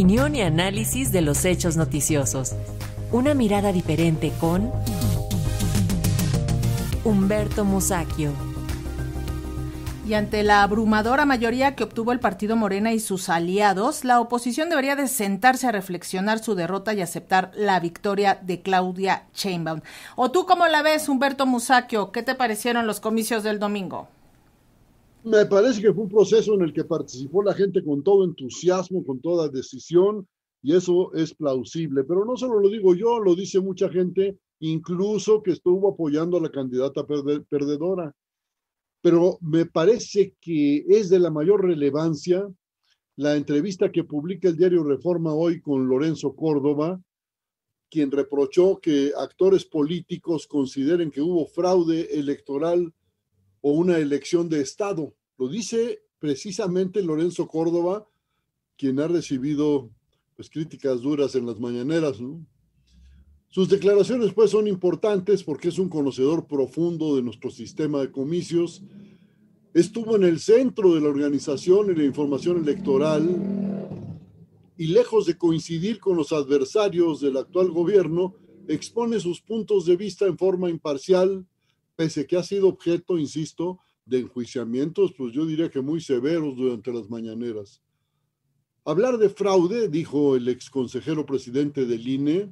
opinión y análisis de los hechos noticiosos. Una mirada diferente con Humberto Musacchio. Y ante la abrumadora mayoría que obtuvo el partido Morena y sus aliados, la oposición debería de sentarse a reflexionar su derrota y aceptar la victoria de Claudia Chainbaum. ¿O tú cómo la ves, Humberto Musacchio? ¿Qué te parecieron los comicios del domingo? me parece que fue un proceso en el que participó la gente con todo entusiasmo, con toda decisión, y eso es plausible. Pero no solo lo digo yo, lo dice mucha gente, incluso que estuvo apoyando a la candidata perdedora. Pero me parece que es de la mayor relevancia la entrevista que publica el diario Reforma hoy con Lorenzo Córdoba, quien reprochó que actores políticos consideren que hubo fraude electoral o una elección de Estado. Lo dice precisamente Lorenzo Córdoba, quien ha recibido pues, críticas duras en las mañaneras. Sus declaraciones pues son importantes porque es un conocedor profundo de nuestro sistema de comicios. Estuvo en el centro de la organización y la información electoral y lejos de coincidir con los adversarios del actual gobierno, expone sus puntos de vista en forma imparcial, pese que ha sido objeto, insisto, de enjuiciamientos, pues yo diría que muy severos durante las mañaneras. Hablar de fraude, dijo el ex consejero presidente del INE,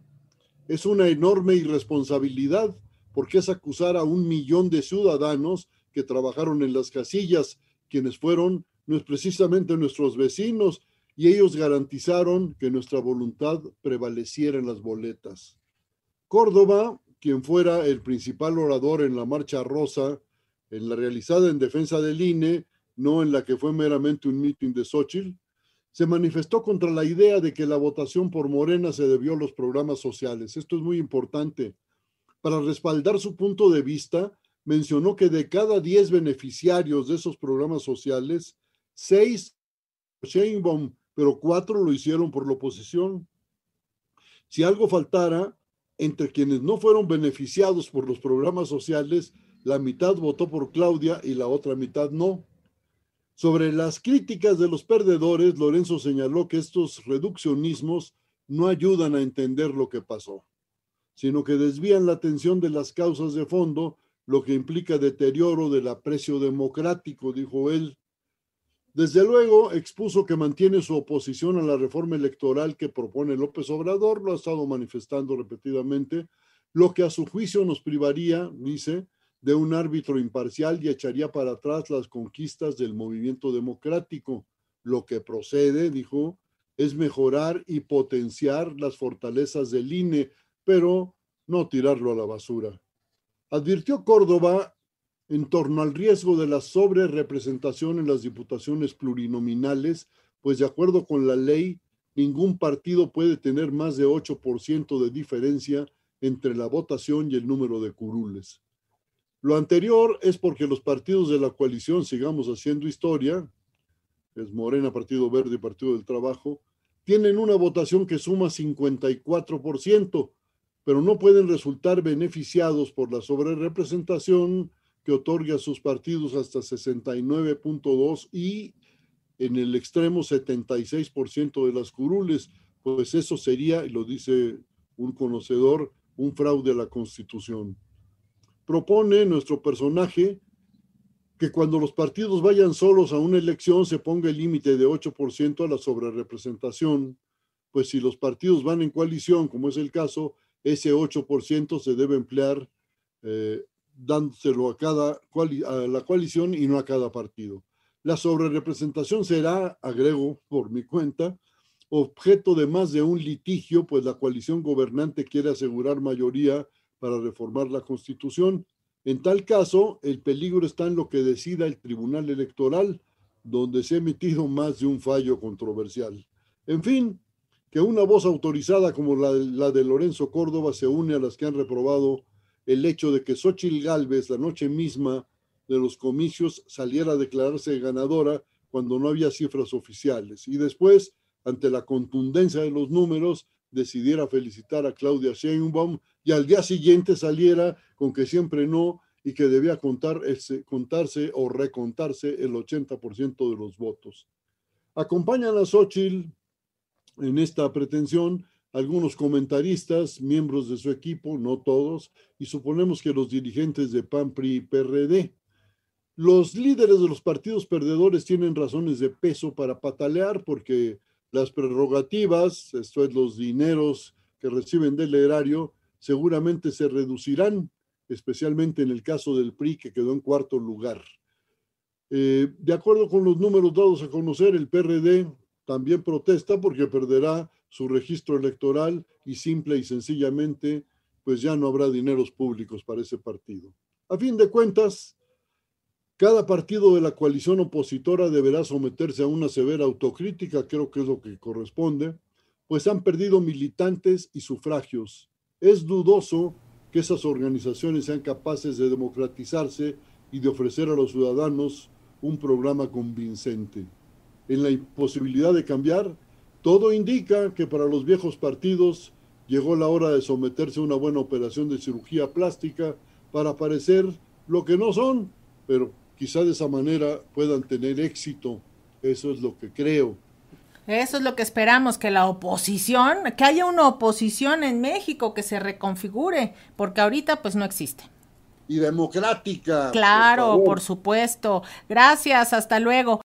es una enorme irresponsabilidad porque es acusar a un millón de ciudadanos que trabajaron en las casillas, quienes fueron no es precisamente nuestros vecinos, y ellos garantizaron que nuestra voluntad prevaleciera en las boletas. Córdoba, quien fuera el principal orador en la Marcha Rosa en la realizada en defensa del INE, no en la que fue meramente un meeting de Xochitl, se manifestó contra la idea de que la votación por Morena se debió a los programas sociales. Esto es muy importante. Para respaldar su punto de vista, mencionó que de cada 10 beneficiarios de esos programas sociales, 6 pero 4 lo hicieron por la oposición. Si algo faltara, entre quienes no fueron beneficiados por los programas sociales, la mitad votó por Claudia y la otra mitad no. Sobre las críticas de los perdedores, Lorenzo señaló que estos reduccionismos no ayudan a entender lo que pasó, sino que desvían la atención de las causas de fondo, lo que implica deterioro del aprecio democrático, dijo él. Desde luego, expuso que mantiene su oposición a la reforma electoral que propone López Obrador, lo ha estado manifestando repetidamente, lo que a su juicio nos privaría, dice, de un árbitro imparcial y echaría para atrás las conquistas del movimiento democrático. Lo que procede, dijo, es mejorar y potenciar las fortalezas del INE, pero no tirarlo a la basura. Advirtió Córdoba en torno al riesgo de la sobrerepresentación en las diputaciones plurinominales, pues de acuerdo con la ley, ningún partido puede tener más de 8% de diferencia entre la votación y el número de curules. Lo anterior es porque los partidos de la coalición sigamos haciendo historia, es Morena, Partido Verde y Partido del Trabajo, tienen una votación que suma 54%, pero no pueden resultar beneficiados por la sobrerepresentación que otorga a sus partidos hasta 69.2 y en el extremo 76% de las curules, pues eso sería, lo dice un conocedor, un fraude a la Constitución propone nuestro personaje que cuando los partidos vayan solos a una elección se ponga el límite de 8% a la sobrerepresentación, pues si los partidos van en coalición, como es el caso, ese 8% se debe emplear eh, dándoselo a, cada a la coalición y no a cada partido. La sobrerepresentación será, agrego por mi cuenta, objeto de más de un litigio, pues la coalición gobernante quiere asegurar mayoría para reformar la Constitución. En tal caso, el peligro está en lo que decida el Tribunal Electoral, donde se ha emitido más de un fallo controversial. En fin, que una voz autorizada como la, de Lorenzo Córdoba se une a las que han reprobado el hecho de que Xochitl Gálvez, la noche misma de los comicios, saliera a declararse ganadora cuando no había cifras oficiales. Y después, ante la contundencia de los números, decidiera felicitar a Claudia Sheinbaum y al día siguiente saliera con que siempre no y que debía contar contarse o recontarse el 80% de los votos. Acompañan a Xochitl en esta pretensión algunos comentaristas, miembros de su equipo, no todos, y suponemos que los dirigentes de PAN, PRI y PRD. Los líderes de los partidos perdedores tienen razones de peso para patalear porque las prerrogativas, esto es, los dineros que reciben del erario, seguramente se reducirán, especialmente en el caso del PRI, que quedó en cuarto lugar. Eh, de acuerdo con los números dados a conocer, el PRD también protesta porque perderá su registro electoral y simple y sencillamente, pues ya no habrá dineros públicos para ese partido. A fin de cuentas, cada partido de la coalición opositora deberá someterse a una severa autocrítica, creo que es lo que corresponde, pues han perdido militantes y sufragios. Es dudoso que esas organizaciones sean capaces de democratizarse y de ofrecer a los ciudadanos un programa convincente. En la imposibilidad de cambiar, todo indica que para los viejos partidos llegó la hora de someterse a una buena operación de cirugía plástica para parecer lo que no son, pero quizá de esa manera puedan tener éxito. Eso es lo que creo. Eso es lo que esperamos, que la oposición, que haya una oposición en México que se reconfigure, porque ahorita pues no existe. Y democrática. Claro, por, por supuesto. Gracias, hasta luego.